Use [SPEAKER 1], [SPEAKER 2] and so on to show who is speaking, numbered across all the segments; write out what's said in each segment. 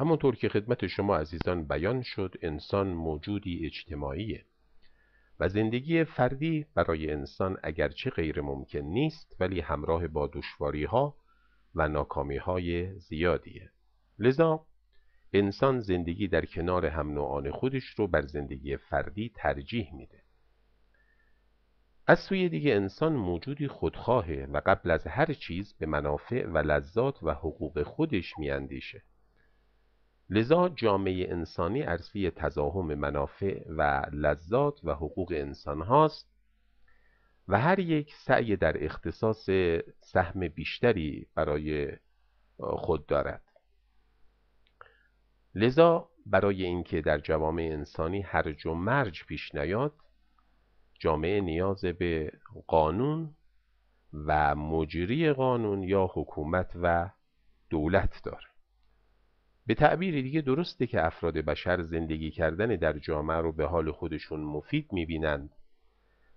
[SPEAKER 1] همانطور که خدمت شما عزیزان بیان شد انسان موجودی اجتماعیه و زندگی فردی برای انسان اگرچه غیر ممکن نیست ولی همراه با دشواری ها و ناکامی های زیادیه لذا انسان زندگی در کنار هم نوعان خودش رو بر زندگی فردی ترجیح میده از سوی دیگه انسان موجودی خودخواهه و قبل از هر چیز به منافع و لذات و حقوق خودش میاندیشه لذا جامعه انسانی عرصه تزاهم منافع و لذات و حقوق انسان هاست و هر یک سعی در اختصاص سهم بیشتری برای خود دارد لذا برای اینکه در جوامع انسانی هر و مرج پیش نیاد جامعه نیاز به قانون و مجری قانون یا حکومت و دولت دارد به تعبیر دیگه درسته که افراد بشر زندگی کردن در جامعه رو به حال خودشون مفید میبینند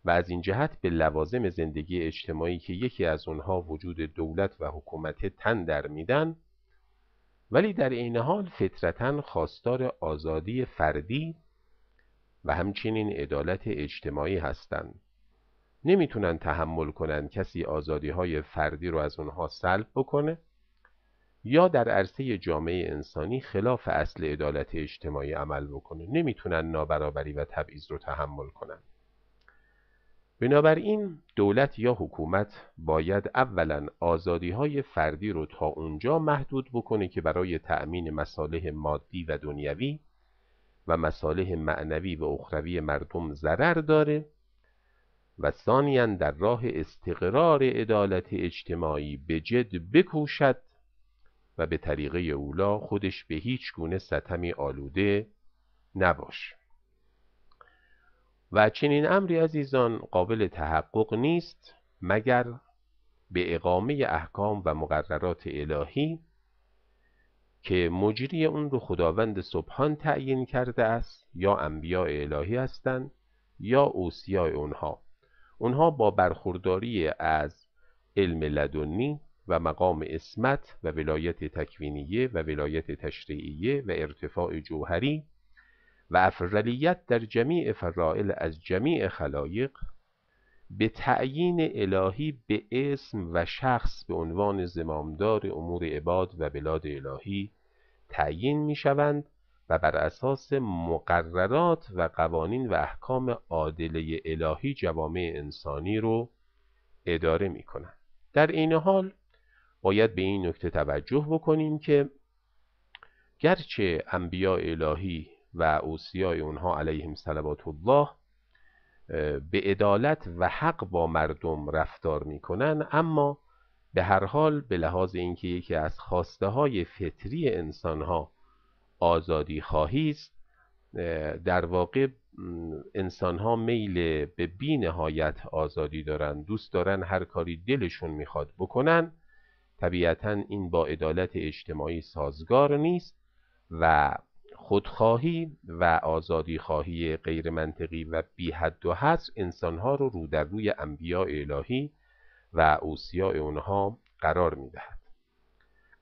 [SPEAKER 1] و از این جهت به لوازم زندگی اجتماعی که یکی از اونها وجود دولت و حکومت تن در میدن ولی در این حال فطرتا خواستار آزادی فردی و همچنین عدالت اجتماعی هستند نمیتونن تحمل کنند کسی آزادی های فردی رو از اونها سلب بکنه یا در عرصه جامعه انسانی خلاف اصل عدالت اجتماعی عمل بکنه نمیتونن نابرابری و تبعیض رو تحمل کنن بنابراین دولت یا حکومت باید اولا آزادی های فردی رو تا اونجا محدود بکنه که برای تأمین مصالح مادی و دنیوی و مصالح معنوی و اخروی مردم ضرر داره و ثانیا در راه استقرار عدالت اجتماعی به جد بکوشد و به طریقه اولا خودش به هیچ گونه ستمی آلوده نباش و چنین امری عزیزان قابل تحقق نیست مگر به اقامه احکام و مقررات الهی که مجری اون رو خداوند سبحان تعیین کرده است یا انبیاء الهی هستند یا اوسیای اونها اونها با برخورداری از علم لدنی و مقام اسمت و ولایت تکوینیه و ولایت تشریعیه و ارتفاع جوهری و افضلیت در جمیع فرائل از جمیع خلایق به تعیین الهی به اسم و شخص به عنوان زمامدار امور عباد و بلاد الهی تعیین می شوند و بر اساس مقررات و قوانین و احکام عادله الهی جوامع انسانی رو اداره می کنند. در این حال باید به این نکته توجه بکنیم که گرچه انبیاء الهی و اوصیای اونها علیهم صلوات الله به عدالت و حق با مردم رفتار میکنن اما به هر حال به لحاظ اینکه یکی از خواسته های فطری انسان ها آزادی خواهی است در واقع انسان ها میل به بی آزادی دارند، دوست دارند هر کاری دلشون میخواد بکنن طبیعتا این با عدالت اجتماعی سازگار نیست و خودخواهی و آزادی خواهی غیر منطقی و بی و حصر انسانها رو رو در روی انبیاء الهی و اوسیاء اونها قرار میدهد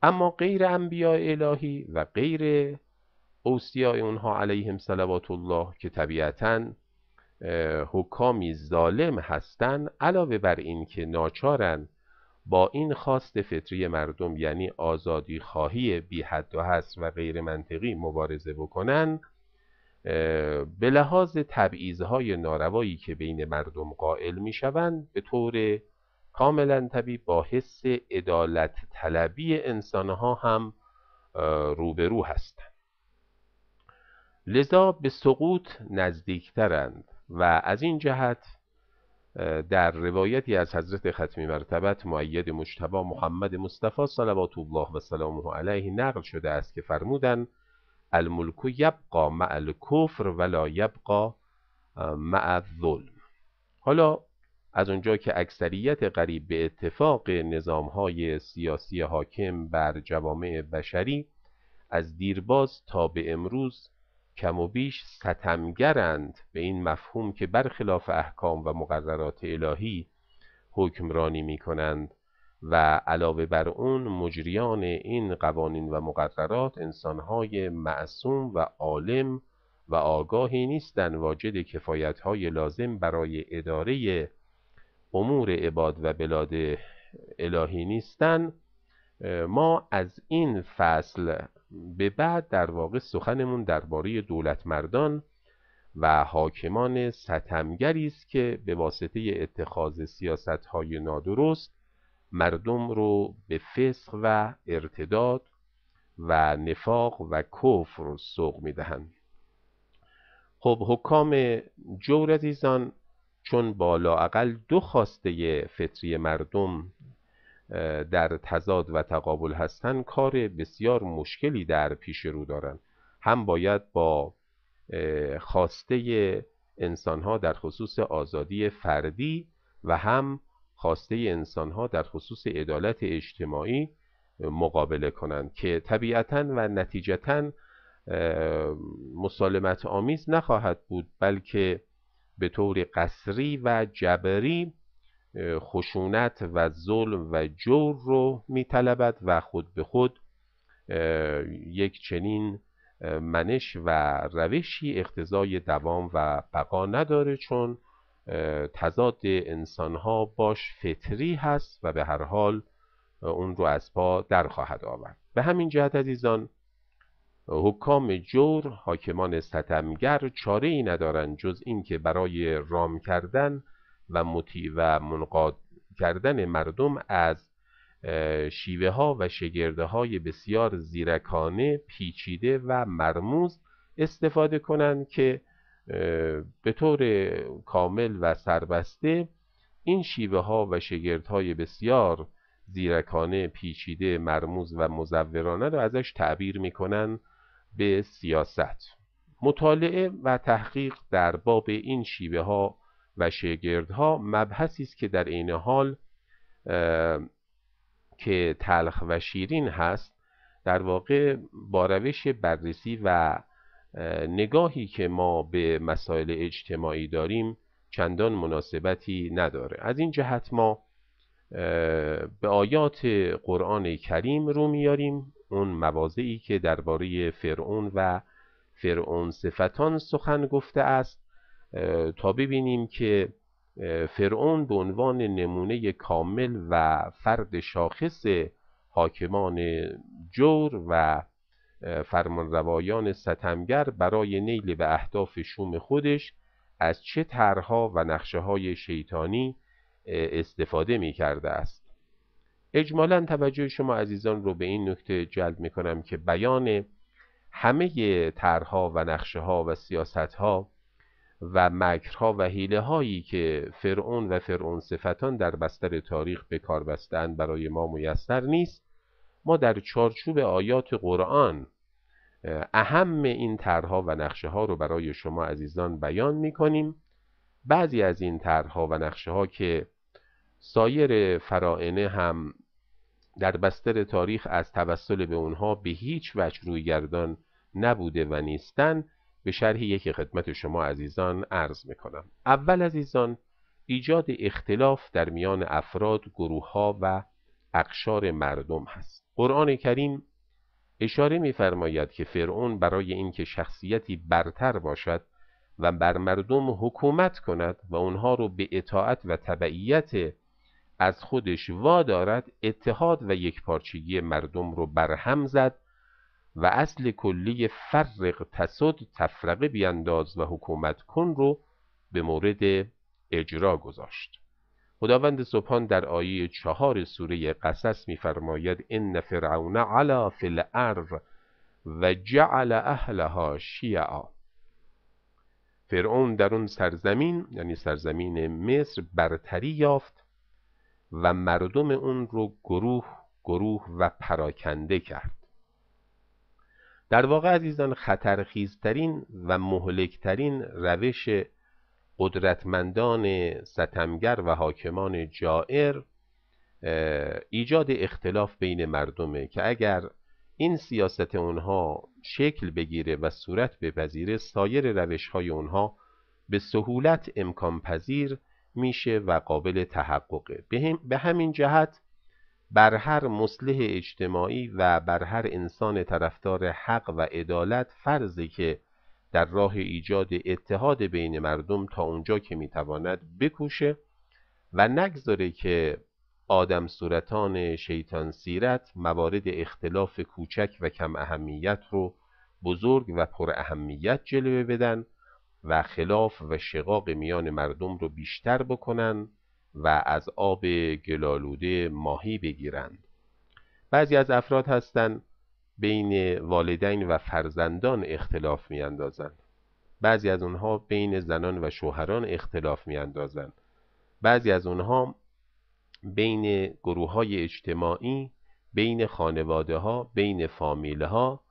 [SPEAKER 1] اما غیر انبیاء الهی و غیر اوسیاء اونها علیهم صلوات الله که طبیعتا حکامی ظالم هستند علاوه بر اینکه که ناچارن با این خواست فطری مردم یعنی آزادی خواهی بی حد و حصر و غیر منطقی مبارزه بکنن به لحاظ تبعیضهای ناروایی که بین مردم قائل می شوند به طور کاملا طبیع با حس ادالت طلبی انسانها هم روبرو هستند لذا به سقوط نزدیکترند و از این جهت در روایتی از حضرت ختمی مرتبت معید مجتبا محمد مصطفی صلوات الله و سلامه علیه نقل شده است که فرمودن الملک یبقا مع الکفر ولا یبقا مع الظلم حالا از اونجا که اکثریت قریب به اتفاق های سیاسی حاکم بر جوامع بشری از دیرباز تا به امروز کم و بیش ستمگرند به این مفهوم که برخلاف احکام و مقررات الهی حکمرانی می کنند و علاوه بر اون مجریان این قوانین و مقررات انسانهای معصوم و عالم و آگاهی نیستند واجد کفایتهای لازم برای اداره امور عباد و بلاد الهی نیستند ما از این فصل به بعد در واقع سخنمون درباره دولت مردان و حاکمان ستمگری است که به واسطه اتخاذ های نادرست مردم رو به فسق و ارتداد و نفاق و کفر سوق میدهند خب حکام جور چون بالا اقل دو خواسته فطری مردم در تضاد و تقابل هستند کار بسیار مشکلی در پیش رو دارند هم باید با خواسته انسانها در خصوص آزادی فردی و هم خواسته انسانها در خصوص عدالت اجتماعی مقابله کنند که طبیعتا و نتیجتا مسالمت آمیز نخواهد بود بلکه به طور قصری و جبری خشونت و ظلم و جور رو میطلبد و خود به خود یک چنین منش و روشی اقتضای دوام و بقا نداره چون تضاد انسانها باش فطری هست و به هر حال اون رو از پا در خواهد آورد به همین جهت عزیزان حکام جور حاکمان ستمگر چاره ای ندارند جز اینکه برای رام کردن و مطیع و منقاد کردن مردم از شیوه ها و شگرده های بسیار زیرکانه پیچیده و مرموز استفاده کنند که به طور کامل و سربسته این شیوه ها و شگرد های بسیار زیرکانه پیچیده مرموز و مزورانه را ازش تعبیر میکنن به سیاست مطالعه و تحقیق در باب این شیوه ها و شگردها مبحثی است که در عین حال که تلخ و شیرین هست در واقع با روش بررسی و نگاهی که ما به مسائل اجتماعی داریم چندان مناسبتی نداره از این جهت ما به آیات قرآن کریم رو میاریم اون مواضعی که درباره فرعون و فرعون صفتان سخن گفته است تا ببینیم که فرعون به عنوان نمونه کامل و فرد شاخص حاکمان جور و فرمانروایان ستمگر برای نیل به اهداف شوم خودش از چه طرها و نقشه های شیطانی استفاده می کرده است اجمالا توجه شما عزیزان رو به این نکته جلب می کنم که بیان همه طرها و نقشه ها و سیاست ها و مکرها و حیله هایی که فرعون و فرعون صفتان در بستر تاریخ به کار بستن برای ما میسر نیست ما در چارچوب آیات قرآن اهم این طرحها و نقشه ها رو برای شما عزیزان بیان می کنیم بعضی از این طرحها و نقشه ها که سایر فرائنه هم در بستر تاریخ از توسل به اونها به هیچ وجه رویگردان نبوده و نیستن به شرح یکی خدمت شما عزیزان عرض می کنم. اول عزیزان ایجاد اختلاف در میان افراد، گروه ها و اقشار مردم هست. قرآن کریم اشاره می‌فرماید که فرعون برای اینکه شخصیتی برتر باشد و بر مردم حکومت کند و آنها را به اطاعت و تبعیت از خودش وا اتحاد و یکپارچگی مردم رو برهم زد و اصل کلی فرق تصد تفرقه بیانداز و حکومت کن رو به مورد اجرا گذاشت خداوند سبحان در آیه چهار سوره قصص میفرماید ان فرعون علا فی الارض و جعل اهلها شیعا فرعون در اون سرزمین یعنی سرزمین مصر برتری یافت و مردم اون رو گروه گروه و پراکنده کرد در واقع عزیزان خطرخیزترین و مهلکترین روش قدرتمندان ستمگر و حاکمان جائر ایجاد اختلاف بین مردمه که اگر این سیاست اونها شکل بگیره و صورت به بپذیره سایر روش های اونها به سهولت امکان پذیر میشه و قابل تحققه به همین جهت بر هر مصلح اجتماعی و بر هر انسان طرفدار حق و عدالت فرضه که در راه ایجاد اتحاد بین مردم تا اونجا که میتواند بکوشه و نگذاره که آدم صورتان شیطان سیرت موارد اختلاف کوچک و کم اهمیت رو بزرگ و پر اهمیت جلوه بدن و خلاف و شقاق میان مردم رو بیشتر بکنن و از آب گلالوده ماهی بگیرند بعضی از افراد هستند بین والدین و فرزندان اختلاف میاندازند بعضی از اونها بین زنان و شوهران اختلاف میاندازند بعضی از اونها بین گروه های اجتماعی بین خانواده ها بین فامیل ها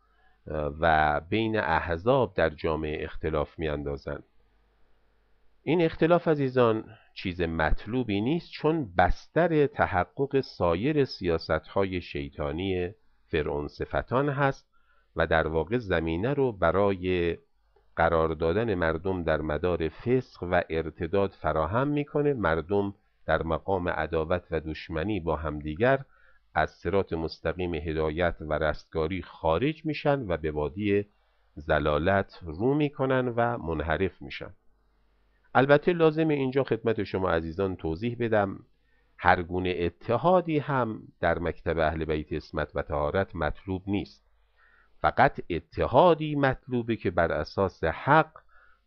[SPEAKER 1] و بین احزاب در جامعه اختلاف میاندازند این اختلاف عزیزان چیز مطلوبی نیست چون بستر تحقق سایر سیاستهای شیطانی فرعون صفتان هست و در واقع زمینه رو برای قرار دادن مردم در مدار فسق و ارتداد فراهم میکنه مردم در مقام عداوت و دشمنی با همدیگر از سرات مستقیم هدایت و رستگاری خارج میشن و به وادی زلالت رو میکنن و منحرف میشن البته لازم اینجا خدمت شما عزیزان توضیح بدم هر گونه اتحادی هم در مکتب اهل بیت اسمت و تهارت مطلوب نیست فقط اتحادی مطلوبه که بر اساس حق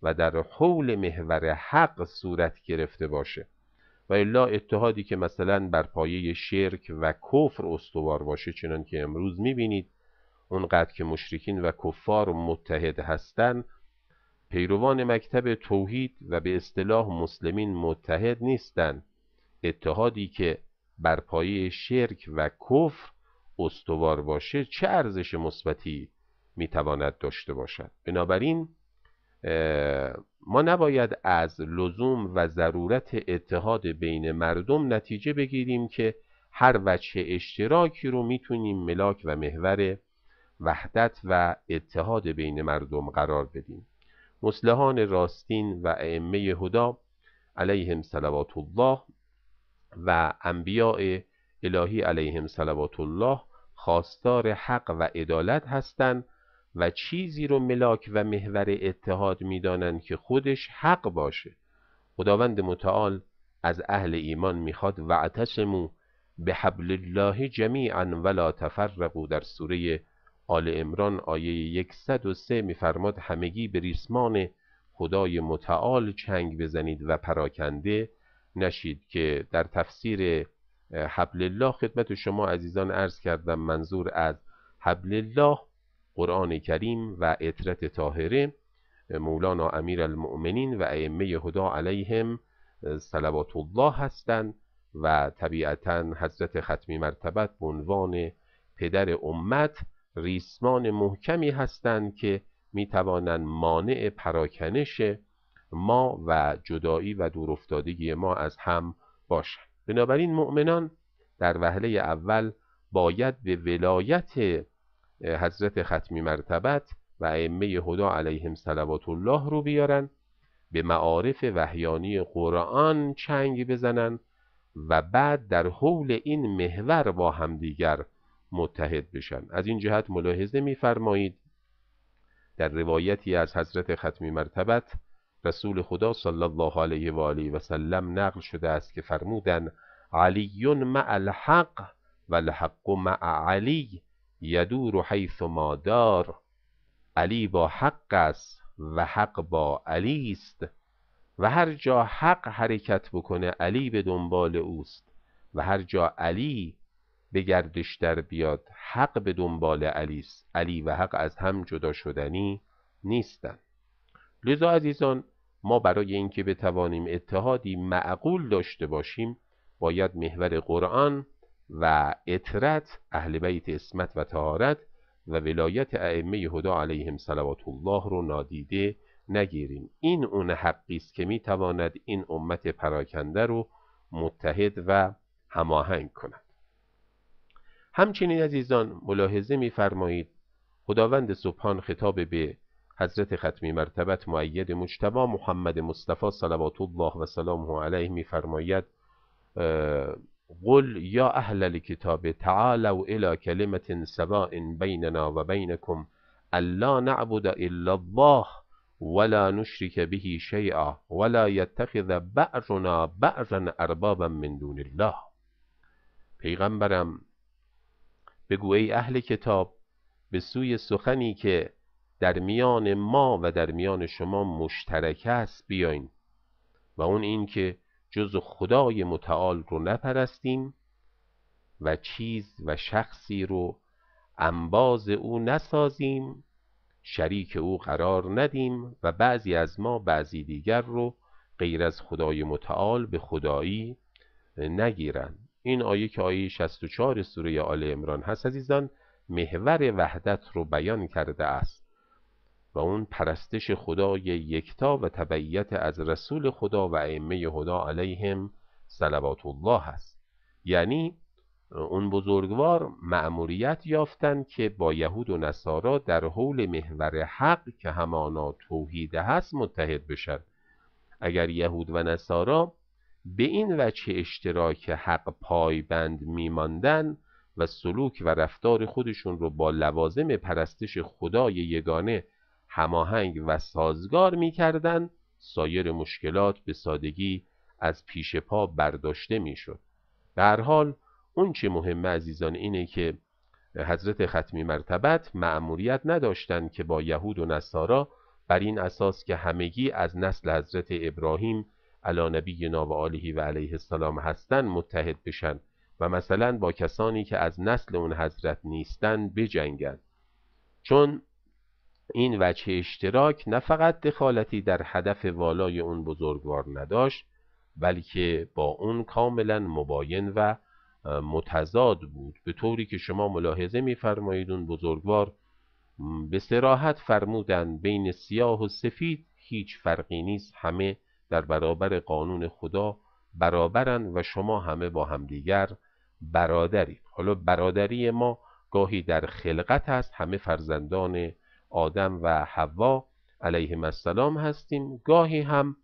[SPEAKER 1] و در حول محور حق صورت گرفته باشه و الا اتحادی که مثلا بر پایه شرک و کفر استوار باشه چنان که امروز میبینید اونقدر که مشرکین و کفار متحد هستند پیروان مکتب توحید و به اصطلاح مسلمین متحد نیستند اتحادی که بر پایه شرک و کفر استوار باشه چه ارزش مثبتی میتواند داشته باشد بنابراین ما نباید از لزوم و ضرورت اتحاد بین مردم نتیجه بگیریم که هر وجه اشتراکی رو میتونیم ملاک و محور وحدت و اتحاد بین مردم قرار بدیم مسلحان راستین و ائمه هدا علیهم صلوات الله و انبیاء الهی علیهم صلوات الله خواستار حق و عدالت هستند و چیزی رو ملاک و محور اتحاد میدانند که خودش حق باشه خداوند متعال از اهل ایمان میخواد واعتصموا به حبل الله جمیعا ولا تفرقوا در سوره آل امران آیه 103 میفرماد همگی به ریسمان خدای متعال چنگ بزنید و پراکنده نشید که در تفسیر حبل الله خدمت شما عزیزان عرض کردم منظور از حبل الله قرآن کریم و اطرت طاهره مولانا امیر المؤمنین و ائمه هدا علیهم صلوات الله هستند و طبیعتا حضرت ختمی مرتبت به عنوان پدر امت ریسمان محکمی هستند که می توانند مانع پراکنش ما و جدایی و دورافتادگی ما از هم باشند بنابراین مؤمنان در وهله اول باید به ولایت حضرت ختمی مرتبت و ائمه هدا علیهم صلوات الله رو بیارن به معارف وحیانی قرآن چنگ بزنن و بعد در حول این محور با همدیگر متحد بشن از این جهت ملاحظه میفرمایید در روایتی از حضرت ختمی مرتبت رسول خدا صلی الله علیه و آله و سلم نقل شده است که فرمودند علی مع الحق و الحق مع علی یدور حیث ما دار علی با حق است و حق با علی است و هر جا حق حرکت بکنه علی به دنبال اوست و هر جا علی به گردش در بیاد حق به دنبال علی علی و حق از هم جدا شدنی نیستند لذا عزیزان ما برای اینکه بتوانیم اتحادی معقول داشته باشیم باید محور قرآن و اطرت اهل بیت اسمت و تهارت و ولایت ائمه هدا علیهم صلوات الله رو نادیده نگیریم این اون حقی است که میتواند این امت پراکنده رو متحد و هماهنگ کند همچنین عزیزان ملاحظه میفرمایید خداوند سبحان خطاب به حضرت ختمی مرتبت معید مجتبا محمد مصطفی صلوات الله و سلامه علیه میفرماید قل یا اهل الكتاب تعالوا الى كلمة سواء بیننا و بینکم الا نعبد الا الله ولا نشرك به شیئا ولا يتخذ بعضنا بعضا اربابا من دون الله پیغمبرم بگو ای اهل کتاب به سوی سخنی که در میان ما و در میان شما مشترک است بیاین و اون این که جز خدای متعال رو نپرستیم و چیز و شخصی رو انباز او نسازیم شریک او قرار ندیم و بعضی از ما بعضی دیگر رو غیر از خدای متعال به خدایی نگیرند این آیه که آیه 64 سوره آل امران هست عزیزان محور وحدت رو بیان کرده است و اون پرستش خدای یکتا و تبعیت از رسول خدا و ائمه خدا علیهم صلوات الله است یعنی اون بزرگوار مأموریت یافتند که با یهود و نصارا در حول محور حق که همانا توحید هست متحد بشن اگر یهود و نصارا به این وجه اشتراک حق پایبند میماندن و سلوک و رفتار خودشون رو با لوازم پرستش خدای یگانه هماهنگ و سازگار میکردن سایر مشکلات به سادگی از پیش پا برداشته میشد به هر حال اون چه مهم عزیزان اینه که حضرت ختمی مرتبت مأموریت نداشتند که با یهود و نصارا بر این اساس که همگی از نسل حضرت ابراهیم علی نبینا و آله و علیه السلام هستند متحد بشن و مثلا با کسانی که از نسل اون حضرت نیستن بجنگن چون این وجه اشتراک نه فقط دخالتی در هدف والای اون بزرگوار نداشت بلکه با اون کاملا مباین و متضاد بود به طوری که شما ملاحظه میفرمایید اون بزرگوار به سراحت فرمودن بین سیاه و سفید هیچ فرقی نیست همه در برابر قانون خدا برابرند و شما همه با همدیگر برادرید حالا برادری ما گاهی در خلقت است همه فرزندان آدم و حوا علیهم السلام هستیم گاهی هم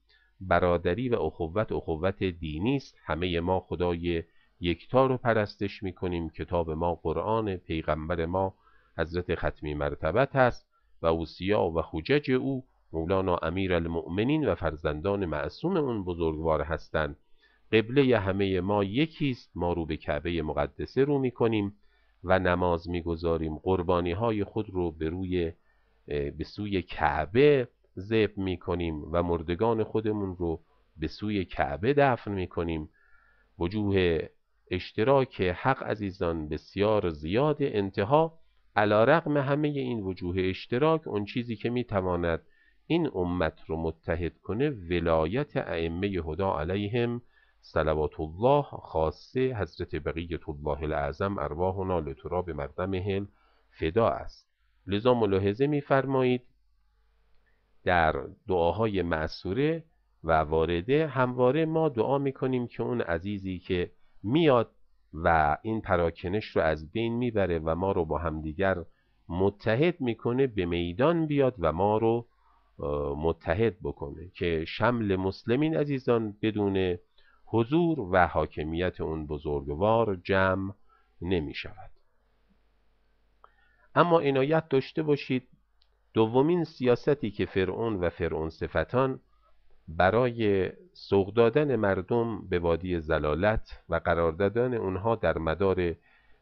[SPEAKER 1] برادری و اخوت اخوت دینی است همه ما خدای یکتا رو پرستش میکنیم کتاب ما قرآن پیغمبر ما حضرت ختمی مرتبت است و اوسیا و حجج او مولانا امیر المؤمنین و فرزندان معصوم اون بزرگوار هستند قبله همه ما یکیست ما رو به کعبه مقدسه رو میکنیم و نماز میگذاریم قربانی های خود رو به روی به سوی کعبه زب کنیم و مردگان خودمون رو به سوی کعبه دفن میکنیم وجوه اشتراک حق عزیزان بسیار زیاد انتها علا رقم همه این وجوه اشتراک اون چیزی که میتواند این امت رو متحد کنه ولایت ائمه هدا علیهم صلوات الله خاصه حضرت بقیت الله الاعظم به مردم هل فدا است لذا ملاحظه میفرمایید در دعاهای معصوره و وارده همواره ما دعا میکنیم که اون عزیزی که میاد و این پراکنش رو از بین میبره و ما رو با همدیگر متحد میکنه به میدان بیاد و ما رو متحد بکنه که شمل مسلمین عزیزان بدون حضور و حاکمیت اون بزرگوار جمع نمی شود اما عنایت داشته باشید دومین سیاستی که فرعون و فرعون صفتان برای سوق دادن مردم به وادی زلالت و قرار دادن اونها در مدار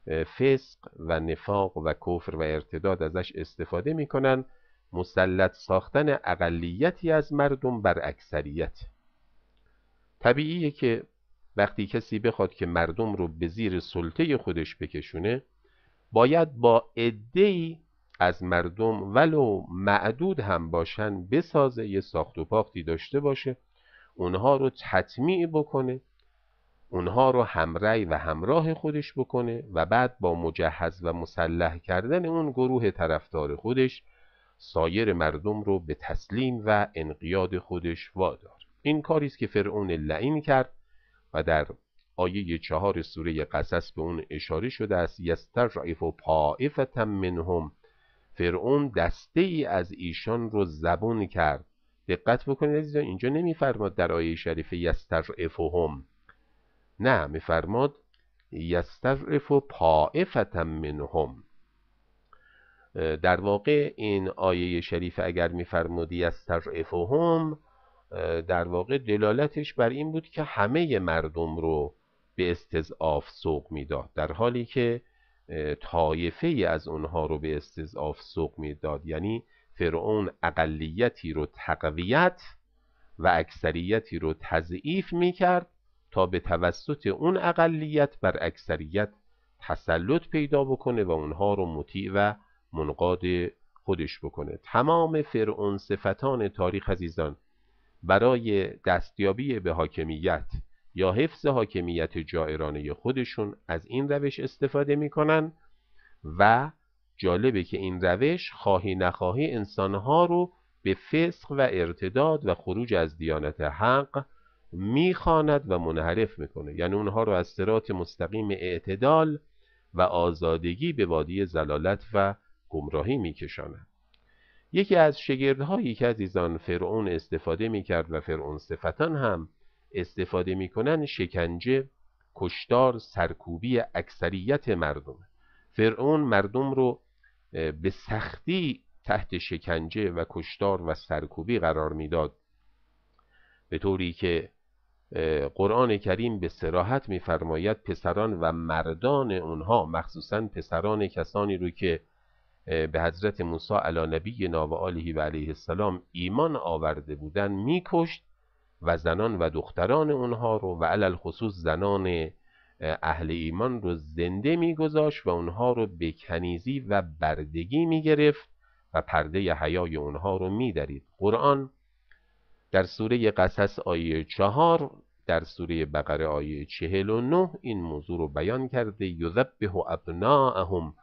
[SPEAKER 1] فسق و نفاق و کفر و ارتداد ازش استفاده میکنند. مسلط ساختن اقلیتی از مردم بر اکثریت طبیعیه که وقتی کسی بخواد که مردم رو به زیر سلطه خودش بکشونه باید با ای از مردم ولو معدود هم باشن بسازه یه ساخت و پاختی داشته باشه اونها رو تطمیع بکنه اونها رو همرأی و همراه خودش بکنه و بعد با مجهز و مسلح کردن اون گروه طرفدار خودش سایر مردم رو به تسلیم و انقیاد خودش وادار این کاری است که فرعون لعین کرد و در آیه چهار سوره قصص به اون اشاره شده است و پائفت منهم فرعون دسته ای از ایشان رو زبون کرد دقت بکنید عزیزان اینجا نمیفرماد در آیه شریفه هم نه میفرماد و پائفت منهم در واقع این آیه شریف اگر میفرمودی از هم در واقع دلالتش بر این بود که همه مردم رو به استضعاف سوق میداد در حالی که طایفه ای از اونها رو به استضعاف سوق میداد یعنی فرعون اقلیتی رو تقویت و اکثریتی رو تضعیف میکرد تا به توسط اون اقلیت بر اکثریت تسلط پیدا بکنه و اونها رو مطیع و منقاد خودش بکنه تمام فرعون صفتان تاریخ عزیزان برای دستیابی به حاکمیت یا حفظ حاکمیت جائرانه خودشون از این روش استفاده میکنن و جالبه که این روش خواهی نخواهی انسانها رو به فسق و ارتداد و خروج از دیانت حق میخواند و منحرف میکنه یعنی اونها رو از سرات مستقیم اعتدال و آزادگی به وادی زلالت و گمراهی میکشاند یکی از شگردهایی که عزیزان فرعون استفاده میکرد و فرعون صفتان هم استفاده میکنن شکنجه کشتار سرکوبی اکثریت مردم فرعون مردم رو به سختی تحت شکنجه و کشتار و سرکوبی قرار میداد به طوری که قرآن کریم به سراحت میفرماید پسران و مردان اونها مخصوصا پسران کسانی رو که به حضرت موسی علی نبی و آله و علیه السلام ایمان آورده بودن میکشت و زنان و دختران اونها رو و علل خصوص زنان اهل ایمان رو زنده میگذاشت و اونها رو به کنیزی و بردگی میگرفت و پرده حیای اونها رو میدرید قرآن در سوره قصص آیه چهار در سوره بقره آیه چهل و نه این موضوع رو بیان کرده یذبه ابناءهم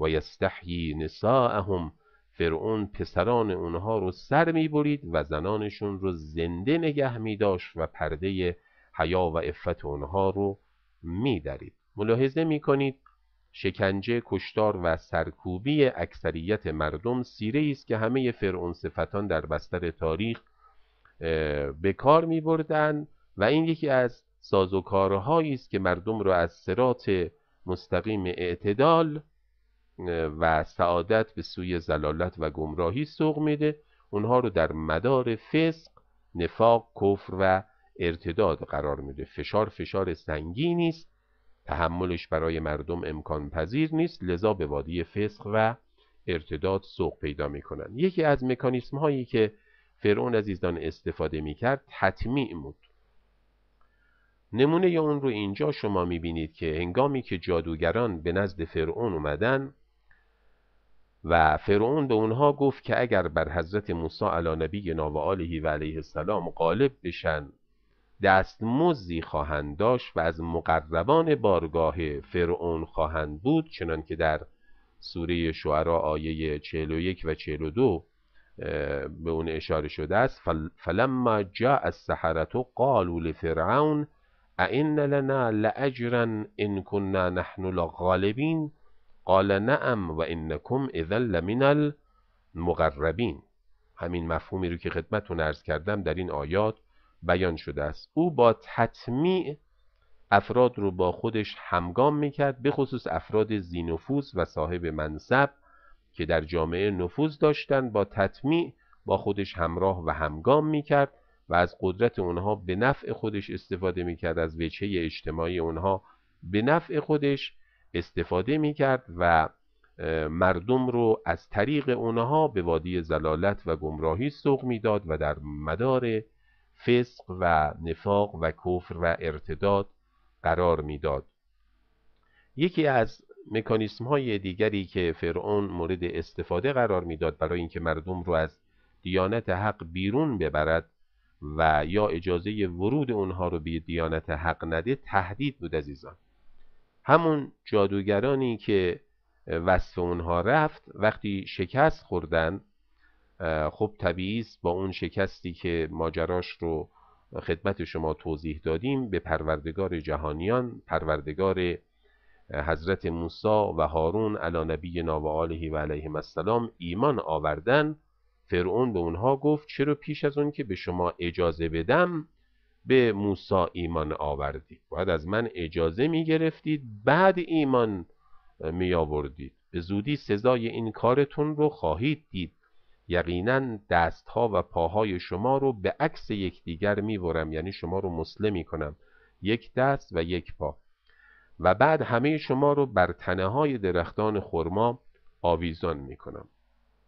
[SPEAKER 1] و یستحیی نساءهم فرعون پسران اونها رو سر میبرید و زنانشون رو زنده نگه داشت و پرده حیا و عفت اونها رو میدرید ملاحظه کنید شکنجه کشتار و سرکوبی اکثریت مردم سیره است که همه فرعون صفتان در بستر تاریخ به کار می بردن و این یکی از سازوکارهایی است که مردم را از سرات مستقیم اعتدال و سعادت به سوی زلالت و گمراهی سوق میده اونها رو در مدار فسق نفاق کفر و ارتداد قرار میده فشار فشار سنگینی نیست تحملش برای مردم امکان پذیر نیست لذا به وادی فسق و ارتداد سوق پیدا میکنن یکی از مکانیسم هایی که فرعون عزیزان استفاده میکرد تطمیع بود نمونه اون رو اینجا شما میبینید که هنگامی که جادوگران به نزد فرعون اومدن و فرعون به اونها گفت که اگر بر حضرت موسی علی نبی و آله و علیه السلام غالب بشن دستمزدی خواهند داشت و از مقربان بارگاه فرعون خواهند بود چنان که در سوره شعرا آیه 41 و 42 به اون اشاره شده است فلما جاء السحرة قالوا لفرعون ائن لنا لاجرا ان كنا نحن الغالبین قال نعم و انکم اذا لمن المقربین همین مفهومی رو که خدمتتون عرض کردم در این آیات بیان شده است او با تطمیع افراد رو با خودش همگام میکرد به خصوص افراد زینفوز و صاحب منصب که در جامعه نفوذ داشتند با تطمیع با خودش همراه و همگام میکرد و از قدرت اونها به نفع خودش استفاده میکرد از وجهه اجتماعی اونها به نفع خودش استفاده کرد و مردم رو از طریق اونها به وادی زلالت و گمراهی سوق میداد و در مدار فسق و نفاق و کفر و ارتداد قرار میداد یکی از مکانیسم های دیگری که فرعون مورد استفاده قرار میداد برای اینکه مردم رو از دیانت حق بیرون ببرد و یا اجازه ورود اونها رو به دیانت حق نده تهدید بود عزیزان همون جادوگرانی که وصف اونها رفت وقتی شکست خوردن خب طبیعی است با اون شکستی که ماجراش رو خدمت شما توضیح دادیم به پروردگار جهانیان پروردگار حضرت موسی و هارون علی نبی و آله و علیه السلام ایمان آوردن فرعون به اونها گفت چرا پیش از اون که به شما اجازه بدم به موسی ایمان آوردید باید از من اجازه می گرفتید بعد ایمان می آوردید به زودی سزای این کارتون رو خواهید دید یقینا دستها و پاهای شما رو به عکس یکدیگر برم یعنی شما رو می کنم یک دست و یک پا و بعد همه شما رو بر تنه های درختان خرما آویزان کنم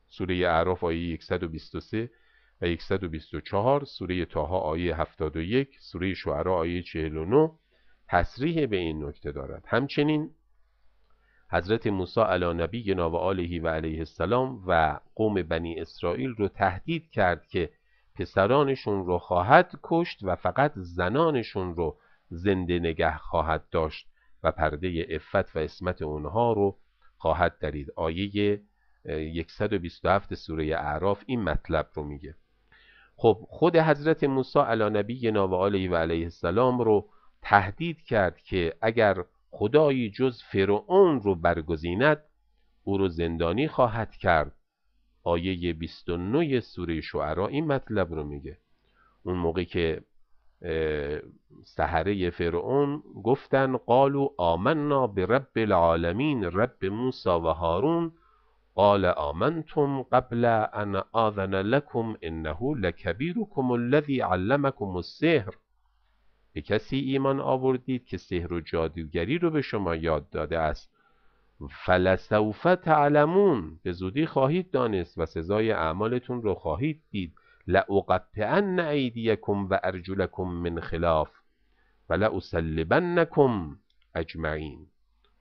[SPEAKER 1] سوره اعراف آیه 123 و 124 سوره تاها آیه 71 سوره شعرا آیه 49 تصریح به این نکته دارد همچنین حضرت موسی علی نبی و آله و علیه السلام و قوم بنی اسرائیل رو تهدید کرد که پسرانشون رو خواهد کشت و فقط زنانشون رو زنده نگه خواهد داشت و پرده افت و اسمت اونها رو خواهد درید آیه 127 سوره اعراف این مطلب رو میگه خب خود حضرت موسی علی نبی و علیه و علیه السلام رو تهدید کرد که اگر خدایی جز فرعون رو برگزیند او رو زندانی خواهد کرد آیه 29 سوره شعرا این مطلب رو میگه اون موقع که سحره فرعون گفتن قالو آمنا به رب العالمین رب موسی و هارون قال آمنتم قبل ان آذن لكم انه لکبیرکم الذی علمکم السحر به کسی ایمان آوردید که سحر و جادوگری رو به شما یاد داده است فلسوف تعلمون به زودی خواهید دانست و سزای اعمالتون رو خواهید دید لأقطعن ایدیکم و ارجلکم من خلاف و اجمعین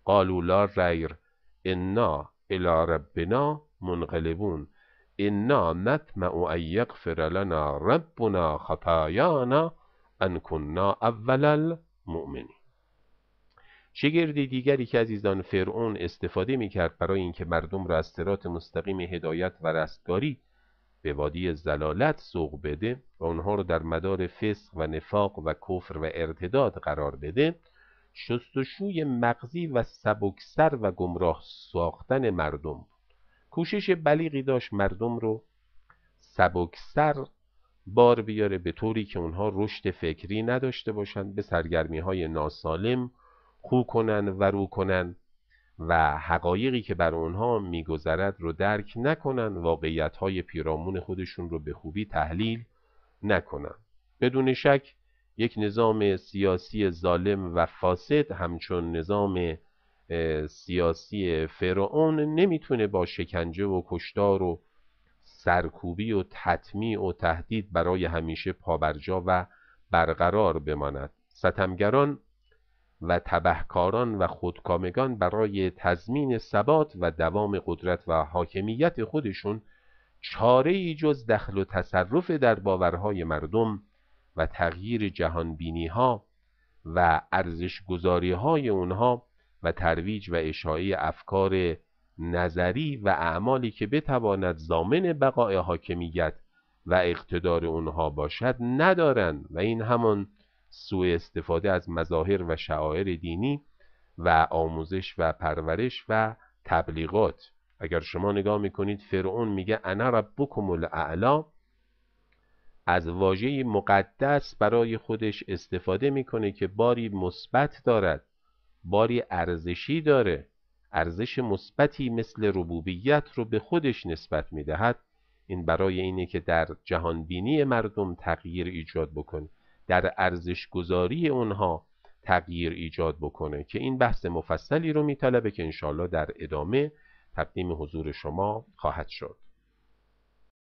[SPEAKER 1] قالوا لا ریر انا الى ربنا منقلبون انا نطمع ان یغفر لنا ربنا خطایانا ان کنا اول المؤمنین شگرد دیگری که عزیزان فرعون استفاده میکرد برای اینکه مردم را از صراط مستقیم هدایت و رستگاری به وادی زلالت سوق بده و آنها را در مدار فسق و نفاق و کفر و ارتداد قرار بده شستشوی مغزی و سبکسر و گمراه ساختن مردم بود کوشش بلیغی داشت مردم رو سبکسر بار بیاره به طوری که اونها رشد فکری نداشته باشند به سرگرمی های ناسالم خو کنن و رو کنن و حقایقی که بر اونها میگذرد رو درک نکنن واقعیت های پیرامون خودشون رو به خوبی تحلیل نکنن بدون شک یک نظام سیاسی ظالم و فاسد همچون نظام سیاسی فرعون نمیتونه با شکنجه و کشتار و سرکوبی و تطمیع و تهدید برای همیشه پابرجا و برقرار بماند ستمگران و تبهکاران و خودکامگان برای تضمین ثبات و دوام قدرت و حاکمیت خودشون چاره ای جز دخل و تصرف در باورهای مردم و تغییر جهانبینی ها و گذاری های اونها و ترویج و اشاعه افکار نظری و اعمالی که بتواند زامن بقای حاکمیت و اقتدار اونها باشد ندارند و این همان سوء استفاده از مظاهر و شعائر دینی و آموزش و پرورش و تبلیغات اگر شما نگاه میکنید فرعون میگه انا ربکم الاعلا از واژه مقدس برای خودش استفاده میکنه که باری مثبت دارد باری ارزشی داره ارزش مثبتی مثل ربوبیت رو به خودش نسبت میدهد این برای اینه که در جهان بینی مردم تغییر ایجاد بکنه در ارزش گذاری اونها تغییر ایجاد بکنه که این بحث مفصلی رو میطلبه که انشالله در ادامه تقدیم حضور شما خواهد شد